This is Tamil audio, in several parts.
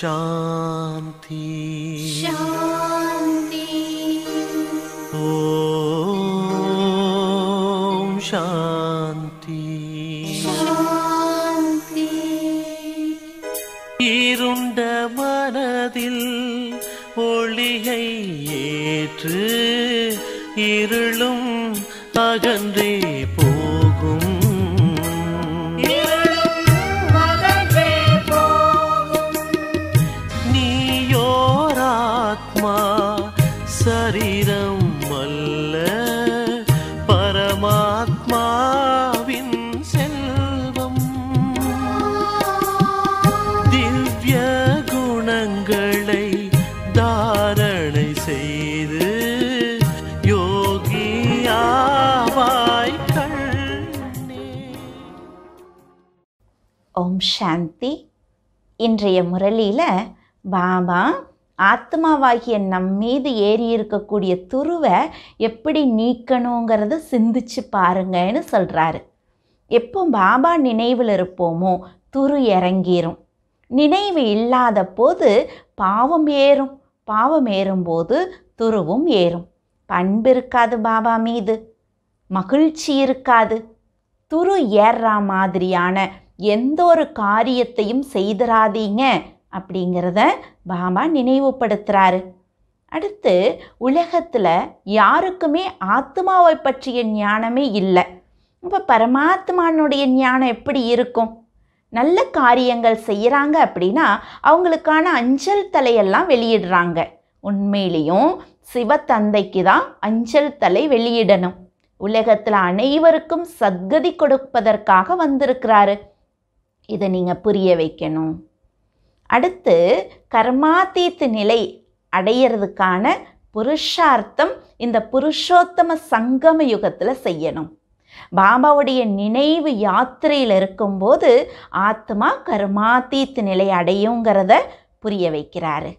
शांति முக்தி இன்றைய முரளியில் பாபா ஆத்மாவாகிய நம் மீது ஏறி இருக்கக்கூடிய துருவை எப்படி நீக்கணுங்கிறத சிந்திச்சு பாருங்கன்னு சொல்கிறாரு எப்போ பாபா நினைவில் இருப்போமோ துரு இறங்கிரும் நினைவு இல்லாத போது பாவம் ஏறும் பாவம் ஏறும்போது துருவும் ஏறும் பண்பு இருக்காது பாபா மீது மகிழ்ச்சி இருக்காது துரு ஏறுற மாதிரியான எந்த ஒரு காரியத்தையும் செய்தராதீங்க அப்படிங்கிறத பாபா நினைவுபடுத்துகிறாரு அடுத்து உலகத்தில் யாருக்குமே ஆத்மாவை பற்றிய ஞானமே இல்லை இப்போ பரமாத்மானுடைய ஞானம் எப்படி இருக்கும் நல்ல காரியங்கள் செய்கிறாங்க அப்படின்னா அவங்களுக்கான அஞ்சல் தலையெல்லாம் வெளியிடுறாங்க உண்மையிலையும் சிவத்தந்தைக்கு தான் அஞ்சல் தலை வெளியிடணும் உலகத்தில் அனைவருக்கும் சத்கதி கொடுப்பதற்காக வந்திருக்கிறாரு இதை நீங்கள் புரிய வைக்கணும் அடுத்து கர்மாதீத்து நிலை அடையிறதுக்கான புருஷார்த்தம் இந்த புருஷோத்தம சங்கம யுகத்தில் செய்யணும் பாபாவுடைய நினைவு யாத்திரையில் இருக்கும்போது ஆத்மா கர்மாதீத்து நிலை அடையுங்கிறத புரிய வைக்கிறாரு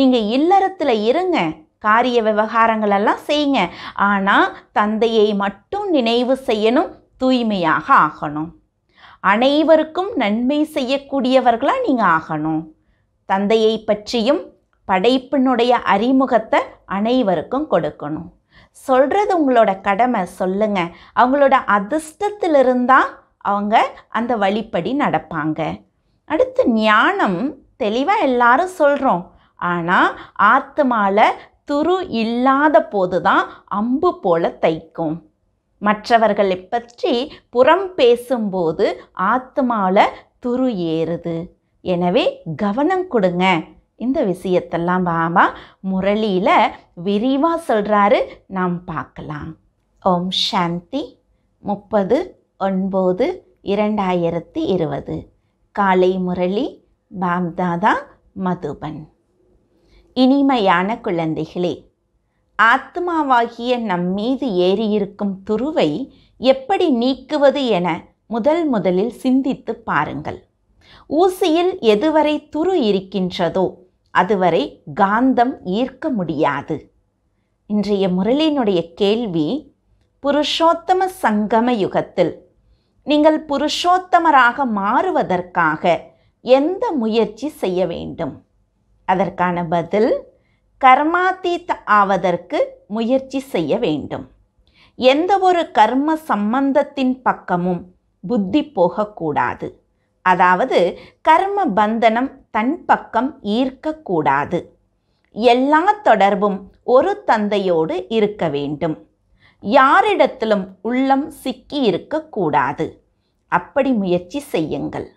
நீங்கள் இல்லறத்தில் இருங்க காரிய விவகாரங்களெல்லாம் செய்யுங்க ஆனால் தந்தையை மட்டும் நினைவு செய்யணும் தூய்மையாக ஆகணும் அனைவருக்கும் நன்மை செய்யக்கூடியவர்களாக நீங்கள் ஆகணும் தந்தையை பற்றியும் படைப்பினுடைய அறிமுகத்தை அனைவருக்கும் கொடுக்கணும் சொல்கிறது உங்களோட கடமை சொல்லுங்க அவங்களோட அதிர்ஷ்டத்திலிருந்தால் அவங்க அந்த வழிப்படி நடப்பாங்க அடுத்து ஞானம் தெளிவாக எல்லாரும் சொல்கிறோம் ஆனால் ஆத்மாவில் துரு இல்லாத போது தான் அம்பு போல தைக்கும் மற்றவர்களை பற்றி புறம் பேசும்போது ஆத்மாவில் துரு ஏறுது எனவே கவனம் கொடுங்க இந்த விஷயத்தெல்லாம் பாபா முரளியில் விரிவாக சொல்கிறாரு நாம் பார்க்கலாம் ஓம் சாந்தி முப்பது ஒன்பது இரண்டாயிரத்தி இருபது காலை முரளி பாப்தாதா மதுபன் இனிமையான குழந்தைகளே ஆத்மாவாகிய நம்மீது ஏறியிருக்கும் துருவை எப்படி நீக்குவது என முதல் முதலில் சிந்தித்து பாருங்கள் ஊசியில் எதுவரை துரு இருக்கின்றதோ அதுவரை காந்தம் ஈர்க்க முடியாது இன்றைய முரளியினுடைய கேள்வி புருஷோத்தம சங்கம யுகத்தில் நீங்கள் புருஷோத்தமராக மாறுவதற்காக எந்த முயற்சி செய்ய வேண்டும் அதற்கான பதில் கர்மாதீத் ஆவதற்கு முயற்சி செய்ய வேண்டும் எந்த ஒரு கர்ம சம்பந்தத்தின் பக்கமும் புத்தி போகக்கூடாது அதாவது கர்ம பந்தனம் தன் பக்கம் ஈர்க்கக்கூடாது எல்லா தொடர்பும் ஒரு தந்தையோடு இருக்க வேண்டும் யாரிடத்திலும் உள்ளம் சிக்கி இருக்கக்கூடாது அப்படி முயற்சி செய்யுங்கள்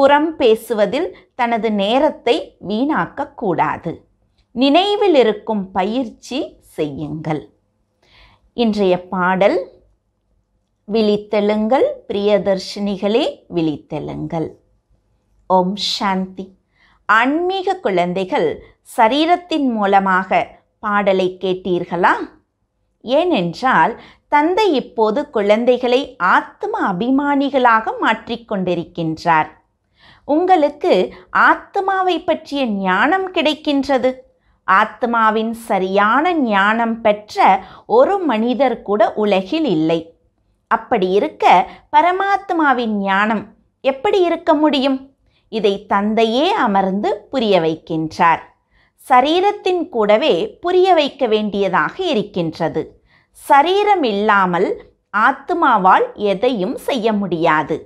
புறம் பேசுவதில் தனது நேரத்தை வீணாக்கக்கூடாது நினைவில் இருக்கும் பயிற்சி செய்யுங்கள் இன்றைய பாடல் விழித்தெழுங்கள் பிரியதர்ஷினிகளே விழித்தெழுங்கள் ஓம் சாந்தி ஆன்மீக குழந்தைகள் சரீரத்தின் மூலமாக பாடலை கேட்டீர்களா ஏனென்றால் தந்தை இப்போது குழந்தைகளை ஆத்ம அபிமானிகளாக மாற்றிக்கொண்டிருக்கின்றார் உங்களுக்கு ஆத்மாவை பற்றிய ஞானம் கிடைக்கின்றது ஆத்மாவின் சரியான ஞானம் பெற்ற ஒரு மனிதர் கூட உலகில் இல்லை அப்படி இருக்க பரமாத்மாவின் ஞானம் எப்படி இருக்க முடியும் இதை தந்தையே அமர்ந்து புரிய வைக்கின்றார் சரீரத்தின் கூடவே புரிய வைக்க வேண்டியதாக இருக்கின்றது சரீரம் இல்லாமல் ஆத்மாவால் எதையும் செய்ய முடியாது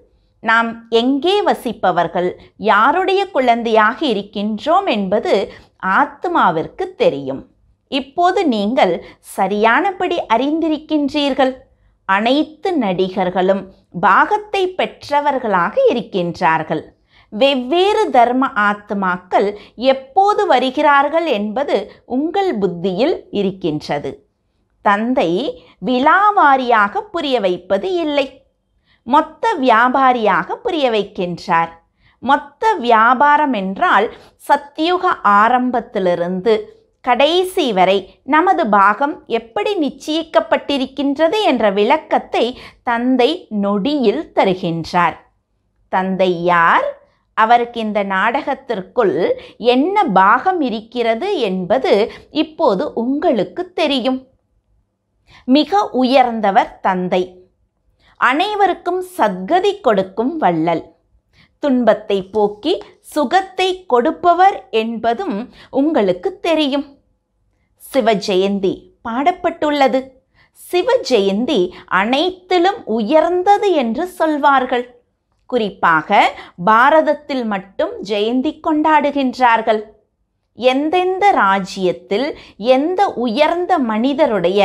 நாம் எங்கே வசிப்பவர்கள் யாருடைய குழந்தையாக இருக்கின்றோம் என்பது ஆத்மாவிற்கு தெரியும் இப்போது நீங்கள் சரியானபடி அறிந்திருக்கின்றீர்கள் அனைத்து நடிகர்களும் பாகத்தை பெற்றவர்களாக இருக்கின்றார்கள் வெவ்வேறு தர்ம ஆத்மாக்கள் எப்போது வருகிறார்கள் என்பது உங்கள் புத்தியில் இருக்கின்றது தந்தை விலாவாரியாக புரிய வைப்பது இல்லை மொத்த வியாபாரியாக புரிய வைக்கின்றார் மொத்த வியாபாரம் என்றால் சத்தியுக ஆரம்பத்திலிருந்து கடைசி வரை நமது பாகம் எப்படி நிச்சயிக்கப்பட்டிருக்கின்றது என்ற விளக்கத்தை தந்தை நொடியில் தருகின்றார் தந்தை யார் அவருக்கு இந்த நாடகத்திற்குள் என்ன பாகம் இருக்கிறது என்பது இப்போது உங்களுக்கு தெரியும் மிக உயர்ந்தவர் தந்தை அனைவருக்கும் சத்கதி கொடுக்கும் வள்ளல் துன்பத்தை போக்கி சுகத்தை கொடுப்பவர் என்பதும் உங்களுக்கு தெரியும் சிவ ஜெயந்தி பாடப்பட்டுள்ளது சிவ ஜெயந்தி அனைத்திலும் உயர்ந்தது என்று சொல்வார்கள் குறிப்பாக பாரதத்தில் மட்டும் ஜெயந்தி கொண்டாடுகின்றார்கள் எந்தெந்த ராஜ்யத்தில் எந்த உயர்ந்த மனிதருடைய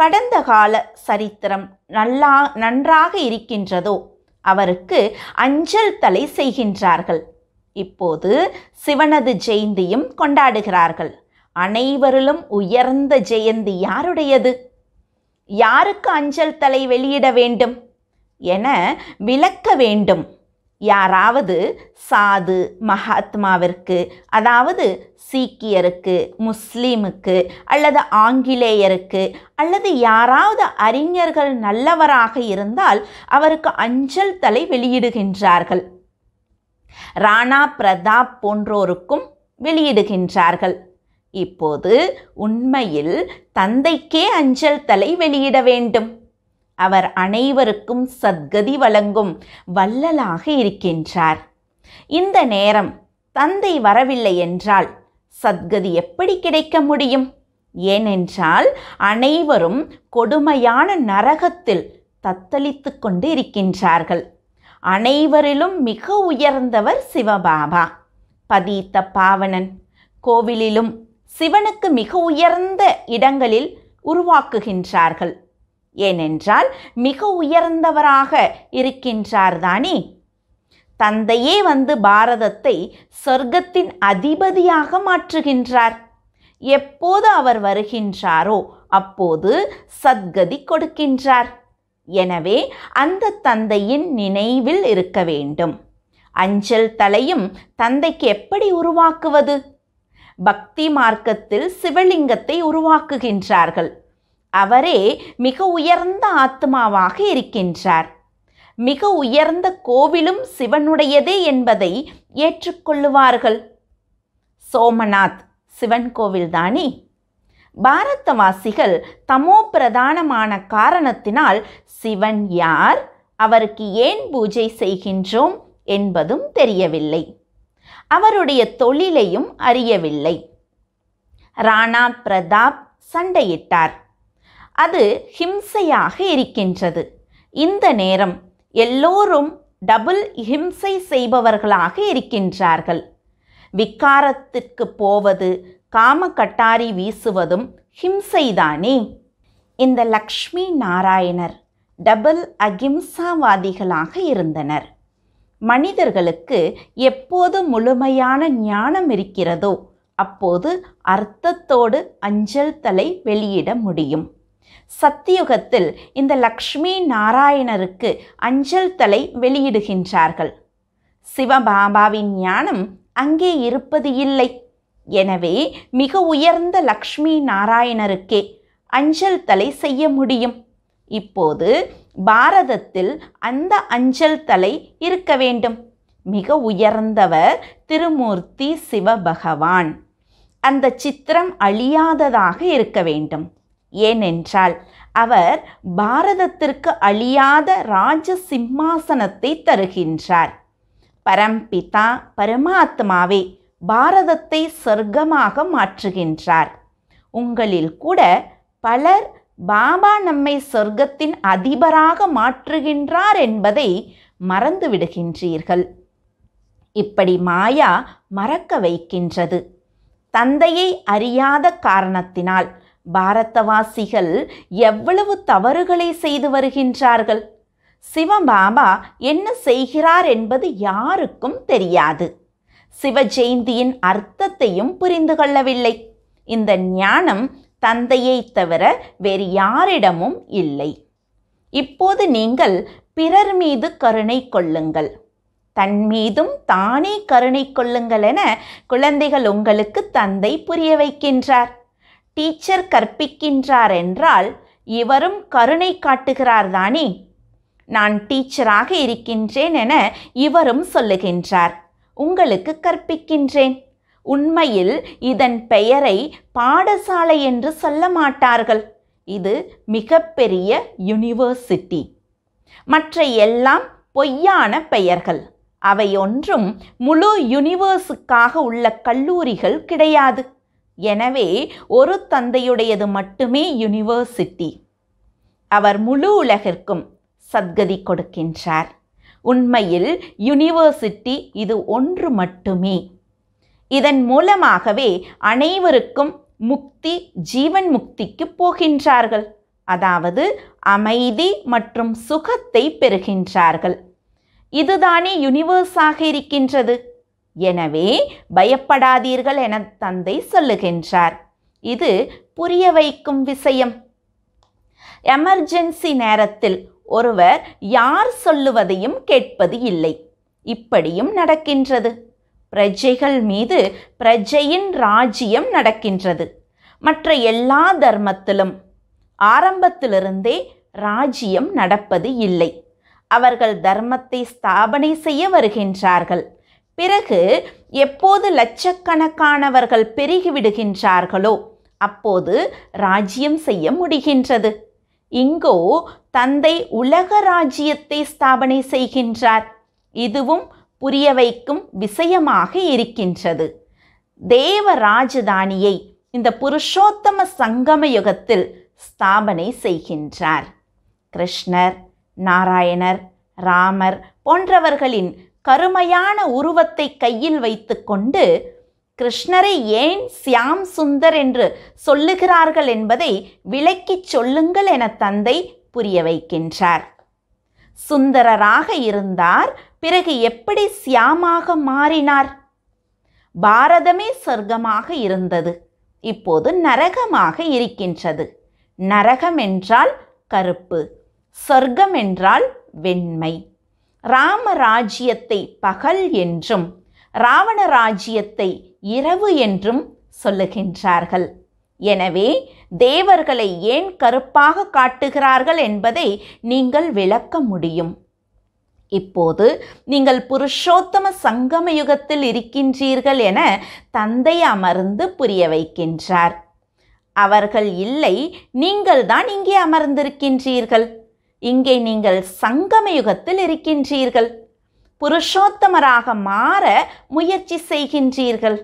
கடந்த கால சரித்திரம் நல்லா நன்றாக இருக்கின்றதோ அவருக்கு அஞ்சல் தலை செய்கின்றார்கள் இப்போது சிவனது ஜெயந்தியும் கொண்டாடுகிறார்கள் அனைவரிலும் உயர்ந்த ஜெயந்தி யாருடையது யாருக்கு அஞ்சல் தலை வெளியிட வேண்டும் என விளக்க வேண்டும் யாராவது சாது மகாத்மாவிற்கு அதாவது சீக்கியருக்கு முஸ்லீமுக்கு அல்லது ஆங்கிலேயருக்கு அல்லது யாராவது அறிஞர்கள் நல்லவராக இருந்தால் அவருக்கு அஞ்சல் தலை வெளியிடுகின்றார்கள் ராணா பிரதாப் போன்றோருக்கும் வெளியிடுகின்றார்கள் இப்போது உண்மையில் தந்தைக்கே அஞ்சல் தலை வெளியிட வேண்டும் அவர் அனைவருக்கும் சத்கதி வழங்கும் வள்ளலாக இருக்கின்றார் இந்த நேரம் தந்தை வரவில்லை என்றால் சத்கதி எப்படி கிடைக்க முடியும் ஏனென்றால் அனைவரும் கொடுமையான நரகத்தில் தத்தளித்து கொண்டு இருக்கின்றார்கள் அனைவரிலும் மிக உயர்ந்தவர் சிவபாபா பதீத்த பாவனன் கோவிலிலும் சிவனுக்கு மிக உயர்ந்த இடங்களில் உருவாக்குகின்றார்கள் ஏனென்றால் மிக உயர்ந்தவராக இருக்கின்றார் தானே தந்தையே வந்து பாரதத்தை சொர்க்கத்தின் அதிபதியாக மாற்றுகின்றார் எப்போது அவர் வருகின்றாரோ அப்போது சத்கதி கொடுக்கின்றார் எனவே அந்த தந்தையின் நினைவில் இருக்க வேண்டும் அஞ்சல் தலையும் தந்தைக்கு எப்படி உருவாக்குவது பக்தி மார்க்கத்தில் சிவலிங்கத்தை உருவாக்குகின்றார்கள் அவரே மிக உயர்ந்த ஆத்மாவாக இருக்கின்றார் மிக உயர்ந்த கோவிலும் சிவனுடையதே என்பதை ஏற்றுக்கொள்ளுவார்கள் சோமநாத் சிவன் கோவில்தானே பாரதவாசிகள் தமோ பிரதானமான காரணத்தினால் சிவன் யார் அவருக்கு ஏன் பூஜை செய்கின்றோம் என்பதும் தெரியவில்லை அவருடைய தொழிலையும் அறியவில்லை ராணா பிரதாப் சண்டையிட்டார் அது ஹிம்சையாக இருக்கின்றது இந்த நேரம் எல்லோரும் டபுள் ஹிம்சை செய்பவர்களாக இருக்கின்றார்கள் விக்காரத்திற்கு போவது காம கட்டாரி வீசுவதும் ஹிம்சைதானே இந்த லக்ஷ்மி நாராயணர் டபுள் அகிம்சாவாதிகளாக இருந்தனர் மனிதர்களுக்கு எப்போது முழுமையான ஞானம் இருக்கிறதோ அப்போது அர்த்தத்தோடு அஞ்சல் தலை வெளியிட முடியும் சத்தியுகத்தில் இந்த லக்ஷ்மி நாராயணருக்கு அஞ்சல் தலை வெளியிடுகின்றார்கள் சிவபாபாவின் ஞானம் அங்கே இருப்பது இல்லை எனவே மிக உயர்ந்த லக்ஷ்மி நாராயணருக்கே அஞ்சல் தலை செய்ய முடியும் இப்போது பாரதத்தில் அந்த அஞ்சல் தலை இருக்க வேண்டும் மிக உயர்ந்தவர் திருமூர்த்தி சிவபகவான் அந்த சித்திரம் அழியாததாக இருக்க வேண்டும் ஏனென்றால் அவர் பாரதத்திற்கு அழியாத ராஜ சிம்மாசனத்தை தருகின்றார் பரம்பிதா பரமாத்மாவே பாரதத்தை சொர்க்கமாக மாற்றுகின்றார் உங்களில் கூட பலர் பாபா நம்மை சொர்க்கத்தின் அதிபராக மாற்றுகின்றார் என்பதை மறந்துவிடுகின்றீர்கள் இப்படி மாயா மறக்க வைக்கின்றது தந்தையை அறியாத காரணத்தினால் பாரதவாசிகள் எவ்வளவு தவறுகளை செய்து வருகின்றார்கள் சிவபாபா என்ன செய்கிறார் என்பது யாருக்கும் தெரியாது சிவ ஜெயந்தியின் அர்த்தத்தையும் புரிந்து கொள்ளவில்லை இந்த ஞானம் தந்தையை தவிர வேறு யாரிடமும் இல்லை இப்போது நீங்கள் பிறர் மீது கருணை கொள்ளுங்கள் தன் மீதும் தானே கருணை கொள்ளுங்கள் என குழந்தைகள் உங்களுக்கு தந்தை புரிய வைக்கின்றார் டீச்சர் கற்பிக்கின்றார் என்றால் இவரும் கருணை காட்டுகிறார்தானே நான் டீச்சராக இருக்கின்றேன் என இவரும் சொல்லுகின்றார் உங்களுக்கு கற்பிக்கின்றேன் உண்மையில் இதன் பெயரை பாடசாலை என்று சொல்ல மாட்டார்கள் இது மிகப்பெரிய யூனிவர்சிட்டி மற்ற எல்லாம் பொய்யான பெயர்கள் அவை ஒன்றும் முழு யூனிவர்ஸுக்காக உள்ள கல்லூரிகள் கிடையாது எனவே ஒரு தந்தையுடையது மட்டுமே யுனிவர்சிட்டி அவர் முழு உலகிற்கும் சத்கதி கொடுக்கின்றார் உண்மையில் யுனிவர்சிட்டி இது ஒன்று மட்டுமே இதன் மூலமாகவே அனைவருக்கும் முக்தி ஜீவன் முக்திக்கு போகின்றார்கள் அதாவது அமைதி மற்றும் சுகத்தை பெறுகின்றார்கள் இதுதானே யுனிவர்ஸாக இருக்கின்றது எனவே பயப்படாதீர்கள் என தந்தை சொல்லுகின்றார் இது புரிய வைக்கும் விஷயம் எமர்ஜென்சி நேரத்தில் ஒருவர் யார் சொல்லுவதையும் கேட்பது இல்லை இப்படியும் நடக்கின்றது பிரஜைகள் மீது பிரஜையின் ராஜ்யம் நடக்கின்றது மற்ற எல்லா தர்மத்திலும் ஆரம்பத்திலிருந்தே ராஜ்யம் நடப்பது இல்லை அவர்கள் தர்மத்தை ஸ்தாபனை செய்ய வருகின்றார்கள் பிறகு எப்போது லட்சக்கணக்கானவர்கள் பெருகிவிடுகின்றார்களோ அப்போது ராஜ்யம் செய்ய முடிகின்றது இங்கோ தந்தை உலக ராஜ்யத்தை ஸ்தாபனை செய்கின்றார் இதுவும் புரிய வைக்கும் விஷயமாக இருக்கின்றது தேவ ராஜதானியை இந்த புருஷோத்தம சங்கம யுகத்தில் ஸ்தாபனை செய்கின்றார் கிருஷ்ணர் நாராயணர் ராமர் போன்றவர்களின் கருமையான உருவத்தை கையில் வைத்துக்கொண்டு கிருஷ்ணரை ஏன் சியாம் சுந்தர் என்று சொல்லுகிறார்கள் என்பதை விளக்கிச் சொல்லுங்கள் என தந்தை புரிய வைக்கின்றார் சுந்தரராக இருந்தார் பிறகு எப்படி சியாமாக மாறினார் பாரதமே சொர்க்கமாக இருந்தது இப்போது நரகமாக இருக்கின்றது நரகம் என்றால் கருப்பு சொர்க்கம் என்றால் வெண்மை ராமராஜ்யத்தை பகல் என்றும் ராவண ராஜ்யத்தை இரவு என்றும் சொல்லுகின்றார்கள் எனவே தேவர்களை ஏன் கருப்பாக காட்டுகிறார்கள் என்பதை நீங்கள் விளக்க முடியும் இப்போது நீங்கள் புருஷோத்தம சங்கம யுகத்தில் இருக்கின்றீர்கள் என தந்தை அமர்ந்து புரிய வைக்கின்றார் அவர்கள் இல்லை நீங்கள்தான் இங்கே அமர்ந்திருக்கின்றீர்கள் இங்கே நீங்கள் சங்கம யுகத்தில் இருக்கின்றீர்கள் புருஷோத்தமராக மாற முயற்சி செய்கின்றீர்கள்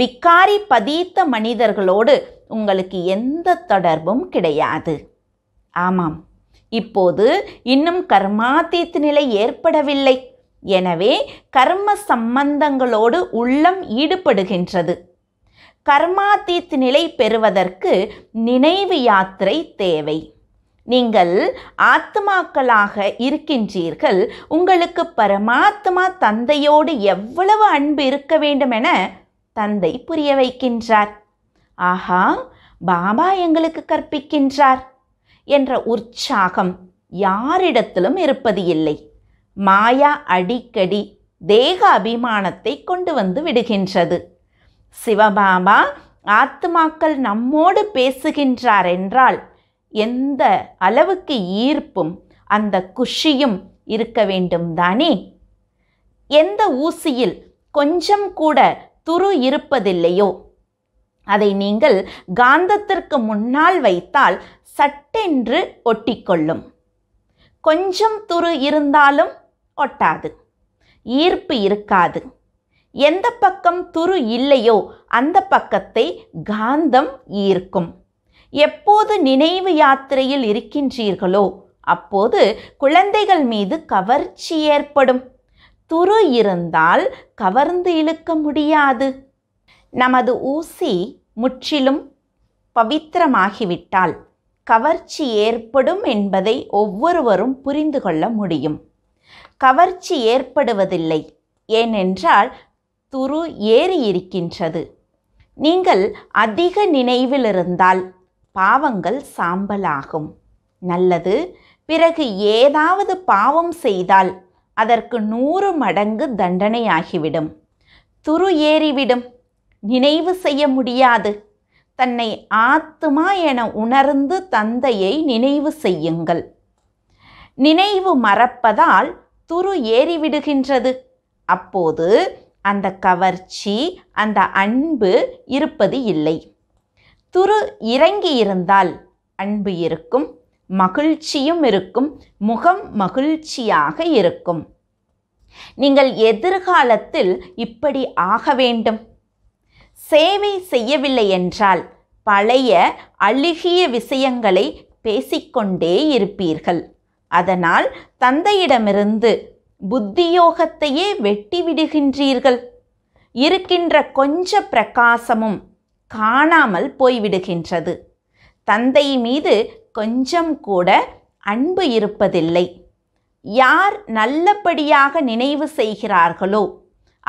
விக்காரி பதித்த மனிதர்களோடு உங்களுக்கு எந்த தொடர்பும் கிடையாது ஆமாம் இப்போது இன்னும் கர்மாதீத் நிலை ஏற்படவில்லை எனவே கர்ம சம்பந்தங்களோடு உள்ளம் ஈடுபடுகின்றது கர்மாதீத் நிலை பெறுவதற்கு நினைவு யாத்திரை தேவை நீங்கள் ஆத்மாக்களாக இருக்கின்றீர்கள் உங்களுக்கு பரமாத்மா தந்தையோடு எவ்வளவு அன்பு இருக்க வேண்டுமென தந்தை புரிய வைக்கின்றார் ஆஹா பாபா எங்களுக்கு கற்பிக்கின்றார் என்ற உற்சாகம் யாரிடத்திலும் இருப்பது இல்லை மாயா அடிக்கடி தேக அபிமானத்தை கொண்டு வந்து விடுகின்றது சிவபாபா ஆத்மாக்கள் நம்மோடு பேசுகின்றார் என்றால் எந்த அளவுக்கு ஈர்ப்பும் அந்த குஷியும் இருக்க வேண்டும் தானே எந்த ஊசியில் கொஞ்சம் கூட துரு இருப்பதில்லையோ அதை நீங்கள் காந்தத்திற்கு முன்னால் வைத்தால் சட்டென்று ஒட்டிக்கொள்ளும் கொஞ்சம் துரு இருந்தாலும் ஒட்டாது ஈர்ப்பு இருக்காது எந்த பக்கம் துரு இல்லையோ அந்த பக்கத்தை காந்தம் ஈர்க்கும் எப்போது நினைவு யாத்திரையில் இருக்கின்றீர்களோ அப்போது குழந்தைகள் மீது கவர்ச்சி ஏற்படும் துரு இருந்தால் கவர்ந்து இழுக்க முடியாது நமது ஊசி முற்றிலும் பவித்திரமாகிவிட்டால் கவர்ச்சி ஏற்படும் என்பதை ஒவ்வொருவரும் புரிந்து கொள்ள முடியும் கவர்ச்சி ஏற்படுவதில்லை ஏனென்றால் துரு ஏறி இருக்கின்றது நீங்கள் அதிக நினைவில் இருந்தால் பாவங்கள் சாம்பலாகும் நல்லது பிறகு ஏதாவது பாவம் செய்தால் அதற்கு நூறு மடங்கு தண்டனையாகிவிடும் துரு ஏறிவிடும் நினைவு செய்ய முடியாது தன்னை ஆத்துமா என உணர்ந்து தந்தையை நினைவு செய்யுங்கள் நினைவு மறப்பதால் துரு ஏறிவிடுகின்றது அப்போது அந்த கவர்ச்சி அந்த அன்பு இருப்பது இல்லை துரு இறங்கி இருந்தால் அன்பு இருக்கும் மகிழ்ச்சியும் இருக்கும் முகம் மகிழ்ச்சியாக இருக்கும் நீங்கள் எதிர்காலத்தில் இப்படி ஆக வேண்டும் சேவை செய்யவில்லை என்றால் பழைய அழுகிய விஷயங்களை பேசிக்கொண்டே இருப்பீர்கள் அதனால் தந்தையிடமிருந்து புத்தியோகத்தையே வெட்டிவிடுகின்றீர்கள் இருக்கின்ற கொஞ்ச பிரகாசமும் காணாமல் போய்விடுகின்றது தந்தை மீது கொஞ்சம் கூட அன்பு இருப்பதில்லை யார் நல்லபடியாக நினைவு செய்கிறார்களோ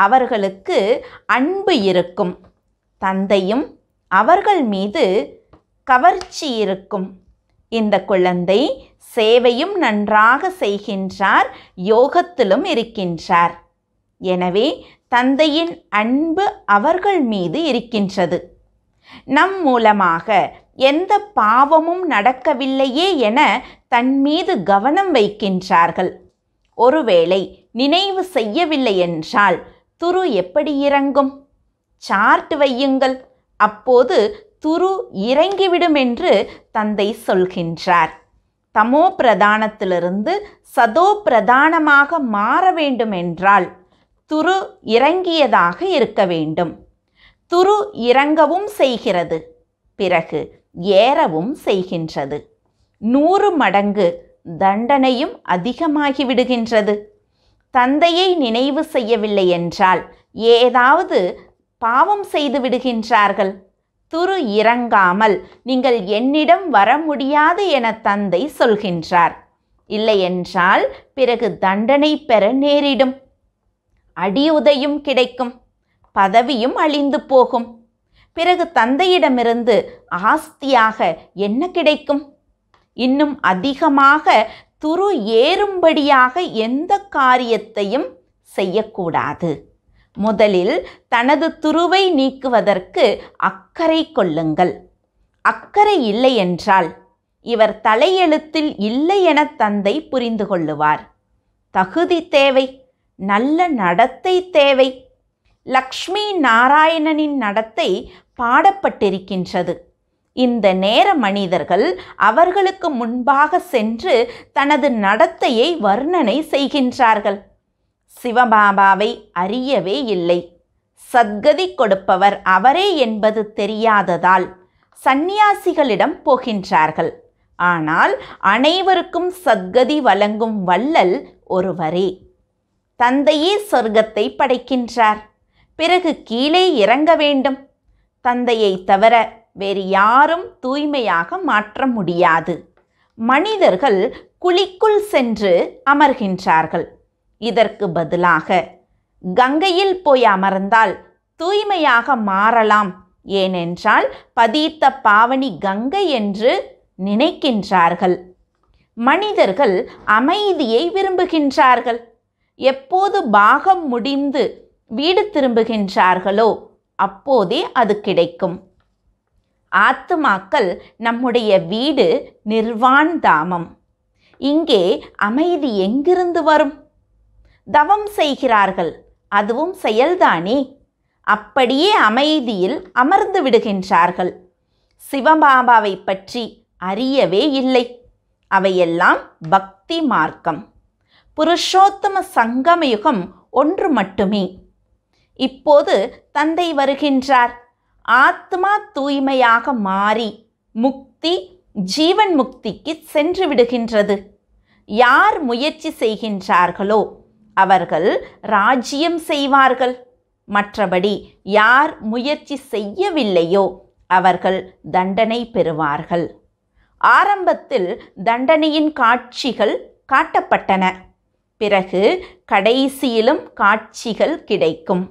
அவர்களுக்கு அன்பு இருக்கும் தந்தையும் அவர்கள் மீது கவர்ச்சி இருக்கும் இந்த குழந்தை சேவையும் நன்றாக செய்கின்றார் யோகத்திலும் இருக்கின்றார் எனவே தந்தையின் அன்பு அவர்கள் மீது இருக்கின்றது நம் மூலமாக எந்த பாவமும் நடக்கவில்லையே என தன் மீது கவனம் வைக்கின்றார்கள் ஒருவேளை நினைவு செய்யவில்லை என்றால் துரு எப்படி இறங்கும் சார்ட் வையுங்கள் அப்போது துரு இறங்கிவிடும் என்று தந்தை சொல்கின்றார் தமோ பிரதானத்திலிருந்து சதோ பிரதானமாக மாற வேண்டுமென்றால் துரு இறங்கியதாக இருக்க வேண்டும் துரு இறங்கவும் செய்கிறது பிறகு ஏறவும் செய்கின்றது நூறு மடங்கு தண்டனையும் அதிகமாகிவிடுகின்றது தந்தையை நினைவு செய்யவில்லை என்றால் ஏதாவது பாவம் செய்து விடுகின்றார்கள் துரு இறங்காமல் நீங்கள் என்னிடம் வர முடியாது என தந்தை சொல்கின்றார் இல்லையென்றால் பிறகு தண்டனை பெற நேரிடும் அடியுதையும் கிடைக்கும் பதவியும் அழிந்து போகும் பிறகு தந்தையிடமிருந்து ஆஸ்தியாக என்ன கிடைக்கும் இன்னும் அதிகமாக துரு ஏறும்படியாக எந்த காரியத்தையும் செய்யக்கூடாது முதலில் தனது துருவை நீக்குவதற்கு அக்கறை கொள்ளுங்கள் அக்கறை இல்லை என்றால் இவர் தலையெழுத்தில் இல்லை என தந்தை புரிந்து கொள்ளுவார் தகுதி தேவை நல்ல நடத்தை தேவை லக்ஷ்மி நாராயணனின் நடத்தை பாடப்பட்டிருக்கின்றது இந்த நேர மனிதர்கள் அவர்களுக்கு முன்பாக சென்று தனது நடத்தையை வர்ணனை செய்கின்றார்கள் சிவபாபாவை அறியவே இல்லை சத்கதி கொடுப்பவர் அவரே என்பது தெரியாததால் சந்நியாசிகளிடம் போகின்றார்கள் ஆனால் அனைவருக்கும் சத்கதி வழங்கும் வள்ளல் ஒருவரே தந்தையே சொர்க்கத்தை படைக்கின்றார் பிறகு கீழே இறங்க வேண்டும் தந்தையை தவிர வேறு யாரும் தூய்மையாக மாற்ற முடியாது மனிதர்கள் குழிக்குள் சென்று அமர்கின்றார்கள் இதற்கு பதிலாக கங்கையில் போய் அமர்ந்தால் தூய்மையாக மாறலாம் ஏனென்றால் பதித்த பாவனி கங்கை என்று நினைக்கின்றார்கள் மனிதர்கள் அமைதியை விரும்புகின்றார்கள் எப்போது பாகம் முடிந்து வீடு திரும்புகின்றார்களோ அப்போதே அது கிடைக்கும் ஆத்துமாக்கள் நம்முடைய வீடு நிர்வாண் தாமம் இங்கே அமைதி எங்கிருந்து வரும் தவம் செய்கிறார்கள் அதுவும் செயல்தானே அப்படியே அமைதியில் அமர்ந்து விடுகின்றார்கள் சிவபாபாவை பற்றி அறியவே இல்லை அவையெல்லாம் பக்தி மார்க்கம் புருஷோத்தம சங்கமயுகம் ஒன்று மட்டுமே இப்போது தந்தை வருகின்றார் ஆத்மா தூய்மையாக மாறி முக்தி ஜீவன் முக்திக்கு சென்று விடுகின்றது யார் முயற்சி செய்கின்றார்களோ அவர்கள் ராஜ்யம் செய்வார்கள் மற்றபடி யார் முயற்சி செய்யவில்லையோ அவர்கள் தண்டனை பெறுவார்கள் ஆரம்பத்தில் தண்டனையின் காட்சிகள் காட்டப்பட்டன பிறகு கடைசியிலும் காட்சிகள் கிடைக்கும்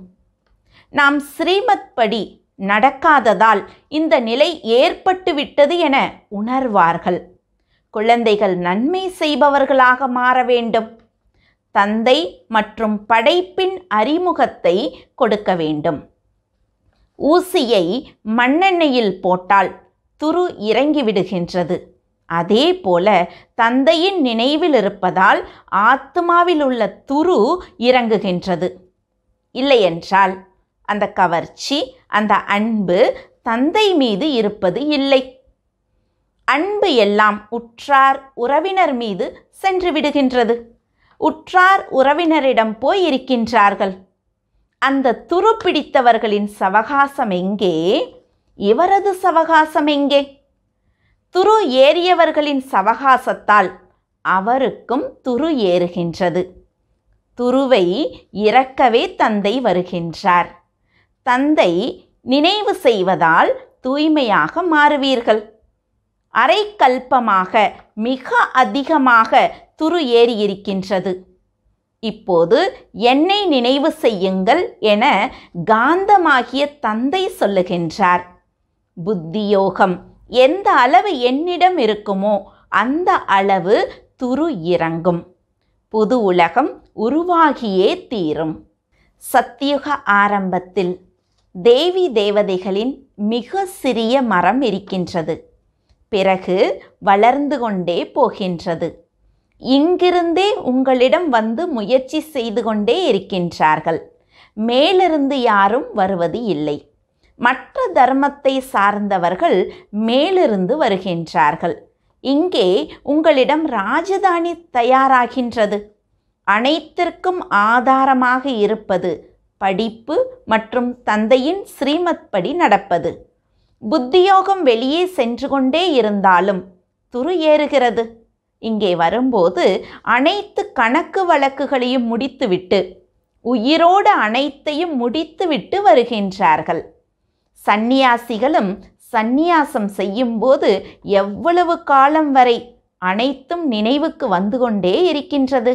நாம் ஸ்ரீமத் படி நடக்காததால் இந்த நிலை ஏற்பட்டுவிட்டது என உணர்வார்கள் குழந்தைகள் நன்மை செய்பவர்களாக மாற வேண்டும் தந்தை மற்றும் படைப்பின் அறிமுகத்தை கொடுக்க வேண்டும் ஊசியை மண்ணெண்ணெயில் போட்டால் துரு இறங்கிவிடுகின்றது அதே போல தந்தையின் நினைவில் இருப்பதால் ஆத்மாவில் உள்ள துரு இறங்குகின்றது இல்லையென்றால் அந்த கவர்ச்சி அந்த அன்பு தந்தை மீது இருப்பது இல்லை அன்பு எல்லாம் உற்றார் உறவினர் மீது சென்று விடுகின்றது உற்றார் உறவினரிடம் போய் இருக்கின்றார்கள் அந்த துரு பிடித்தவர்களின் சவகாசம் எங்கே இவரது சவகாசம் எங்கே துரு ஏறியவர்களின் சவகாசத்தால் அவருக்கும் துரு ஏறுகின்றது துருவை இறக்கவே தந்தை வருகின்றார் தந்தை நினைவு செய்வதால் தூய்மையாக மாறுவீர்கள் அரைக்கல்பமாக மிக அதிகமாக துரு ஏறியிருக்கின்றது இப்போது என்னை நினைவு செய்யுங்கள் என காந்தமாகிய தந்தை சொல்லுகின்றார் புத்தியோகம் எந்த அளவு என்னிடம் இருக்குமோ அந்த அளவு துரு இறங்கும் புது உலகம் உருவாகியே தீரும் சத்தியுக ஆரம்பத்தில் தேவி தேவதைகளின் மிக சிறிய மரம் இருக்கின்றது பிறகு வளர்ந்து கொண்டே போகின்றது இங்கிருந்தே உங்களிடம் வந்து முயற்சி செய்து கொண்டே இருக்கின்றார்கள் மேலிருந்து யாரும் வருவது இல்லை மற்ற தர்மத்தை சார்ந்தவர்கள் மேலிருந்து வருகின்றார்கள் இங்கே உங்களிடம் ராஜதானி தயாராகின்றது அனைத்திற்கும் ஆதாரமாக இருப்பது படிப்பு மற்றும் தந்தையின் ஸ்ரீமத் படி நடப்பது புத்தியோகம் வெளியே சென்று கொண்டே இருந்தாலும் துரு ஏறுகிறது இங்கே வரும்போது அனைத்து கணக்கு வழக்குகளையும் முடித்துவிட்டு உயிரோடு அனைத்தையும் முடித்துவிட்டு வருகின்றார்கள் சந்நியாசிகளும் சந்நியாசம் செய்யும்போது எவ்வளவு காலம் வரை அனைத்தும் நினைவுக்கு வந்து கொண்டே இருக்கின்றது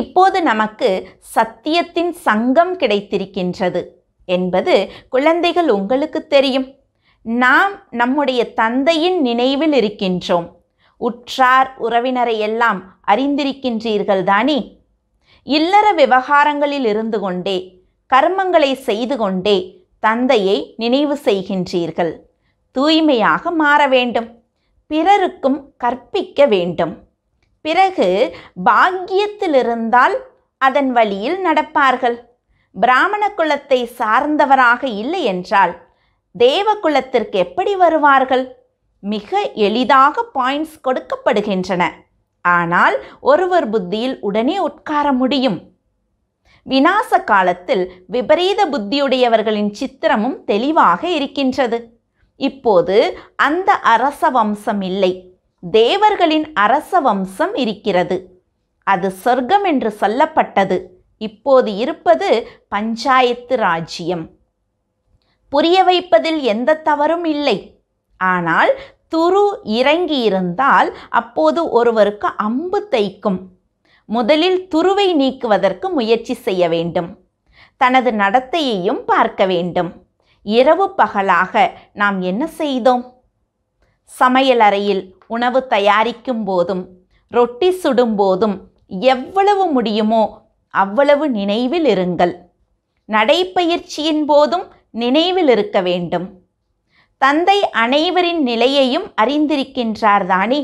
இப்போது நமக்கு சத்தியத்தின் சங்கம் கிடைத்திருக்கின்றது என்பது குழந்தைகள் உங்களுக்கு தெரியும் நாம் நம்முடைய தந்தையின் நினைவில் இருக்கின்றோம் உற்றார் உறவினரை எல்லாம் அறிந்திருக்கின்றீர்கள் தானே இல்லற விவகாரங்களில் இருந்து கொண்டே கர்மங்களை செய்து கொண்டே தந்தையை நினைவு செய்கின்றீர்கள் தூய்மையாக மாற வேண்டும் பிறருக்கும் கற்பிக்க வேண்டும் பிறகு பாக்கியத்திலிருந்தால் அதன் வழியில் நடப்பார்கள் பிராமண குலத்தை சார்ந்தவராக இல்லை என்றால் தேவ குலத்திற்கு எப்படி வருவார்கள் மிக எளிதாக பாயிண்ட்ஸ் கொடுக்கப்படுகின்றன ஆனால் ஒருவர் புத்தியில் உடனே உட்கார முடியும் விநாச காலத்தில் விபரீத புத்தியுடையவர்களின் சித்திரமும் தெளிவாக இருக்கின்றது இப்போது அந்த அரச வம்சம் இல்லை தேவர்களின் அரச வம்சம் இருக்கிறது அது சொர்க்கம் என்று சொல்லப்பட்டது இப்போது இருப்பது பஞ்சாயத்து ராஜ்யம் புரிய வைப்பதில் எந்த தவறும் இல்லை ஆனால் துரு இறங்கியிருந்தால் அப்போது ஒருவருக்கு அம்பு தைக்கும் முதலில் துருவை நீக்குவதற்கு முயற்சி செய்ய வேண்டும் தனது நடத்தையையும் பார்க்க வேண்டும் இரவு பகலாக நாம் என்ன செய்தோம் சமையலறையில் உணவு தயாரிக்கும் போதும் ரொட்டி சுடும் போதும் எவ்வளவு முடியுமோ அவ்வளவு நினைவில் இருங்கள் நடைப்பயிற்சியின் போதும் நினைவில் இருக்க வேண்டும் தந்தை அனைவரின் நிலையையும் அறிந்திருக்கின்றார் தானே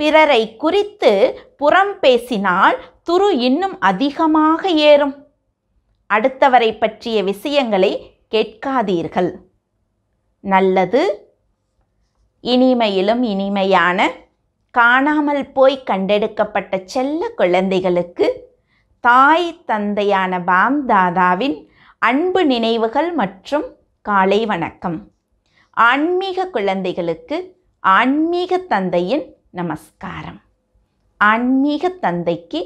பிறரை குறித்து புறம் பேசினால் துரு இன்னும் அதிகமாக ஏறும் அடுத்தவரை பற்றிய விஷயங்களை கேட்காதீர்கள் நல்லது இனிமையிலும் இனிமையான காணாமல் போய் கண்டெடுக்கப்பட்ட செல்ல குழந்தைகளுக்கு தாய் தந்தையான பாம்தாதாவின் தாதாவின் அன்பு நினைவுகள் மற்றும் காலை வணக்கம் ஆன்மீக குழந்தைகளுக்கு ஆன்மீக தந்தையின் நமஸ்காரம் ஆன்மீக தந்தைக்கு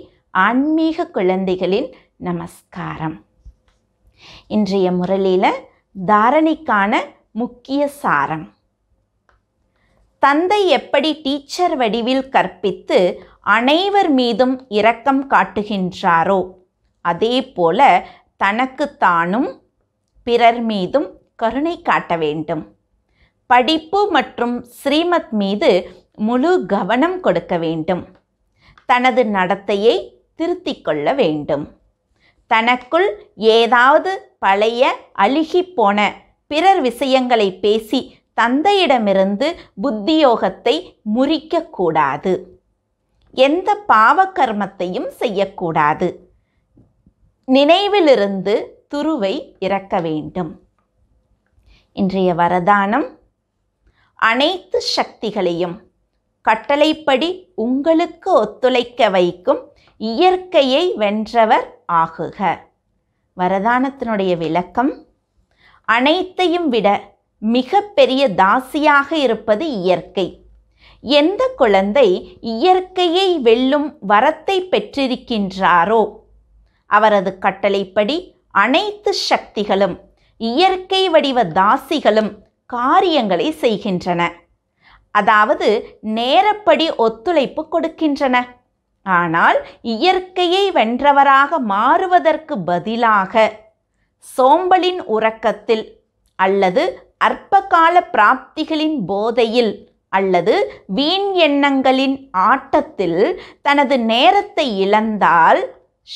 ஆன்மீக குழந்தைகளின் நமஸ்காரம் இன்றைய முரளியில் தாரணைக்கான முக்கிய சாரம் தந்தை எப்படி டீச்சர் வடிவில் கற்பித்து அனைவர் மீதும் இரக்கம் காட்டுகின்றாரோ அதே போல தானும் பிறர் மீதும் கருணை காட்ட வேண்டும் படிப்பு மற்றும் ஸ்ரீமத் மீது முழு கவனம் கொடுக்க வேண்டும் தனது நடத்தையை திருத்திக் கொள்ள வேண்டும் தனக்குள் ஏதாவது பழைய அழுகி போன பிறர் விஷயங்களை பேசி தந்தையிடமிருந்து புத்தியோகத்தை முறிக்கக்கூடாது எந்த பாவக்கர்மத்தையும் செய்யக்கூடாது நினைவிலிருந்து துருவை இறக்க வேண்டும் இன்றைய வரதானம் அனைத்து சக்திகளையும் கட்டளைப்படி உங்களுக்கு ஒத்துழைக்க வைக்கும் இயற்கையை வென்றவர் ஆகுக வரதானத்தினுடைய விளக்கம் அனைத்தையும் விட மிகப்பெரிய தாசியாக இருப்பது இயற்கை எந்த குழந்தை இயற்கையை வெல்லும் வரத்தை பெற்றிருக்கின்றாரோ அவரது கட்டளைப்படி அனைத்து சக்திகளும் இயற்கை வடிவ தாசிகளும் காரியங்களை செய்கின்றன அதாவது நேரப்படி ஒத்துழைப்பு கொடுக்கின்றன ஆனால் இயற்கையை வென்றவராக மாறுவதற்கு பதிலாக சோம்பலின் உறக்கத்தில் அல்லது அற்பகால பிராப்திகளின் போதையில் அல்லது வீண் எண்ணங்களின் ஆட்டத்தில் தனது நேரத்தை இழந்தால்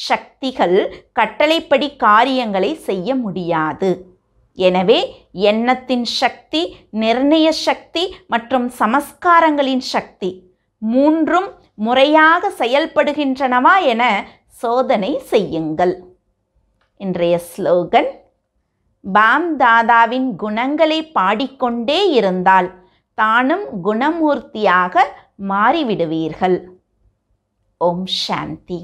சக்திகள் கட்டளைப்படி காரியங்களை செய்ய முடியாது எனவே எண்ணத்தின் சக்தி நிர்ணய சக்தி மற்றும் சமஸ்காரங்களின் சக்தி மூன்றும் முறையாக செயல்படுகின்றனவா என சோதனை செய்யுங்கள் இன்றைய ஸ்லோகன் பாம் தாதாவின் குணங்களை பாடிக்கொண்டே இருந்தால் தானும் குணமூர்த்தியாக மாறிவிடுவீர்கள் ஓம் சாந்தி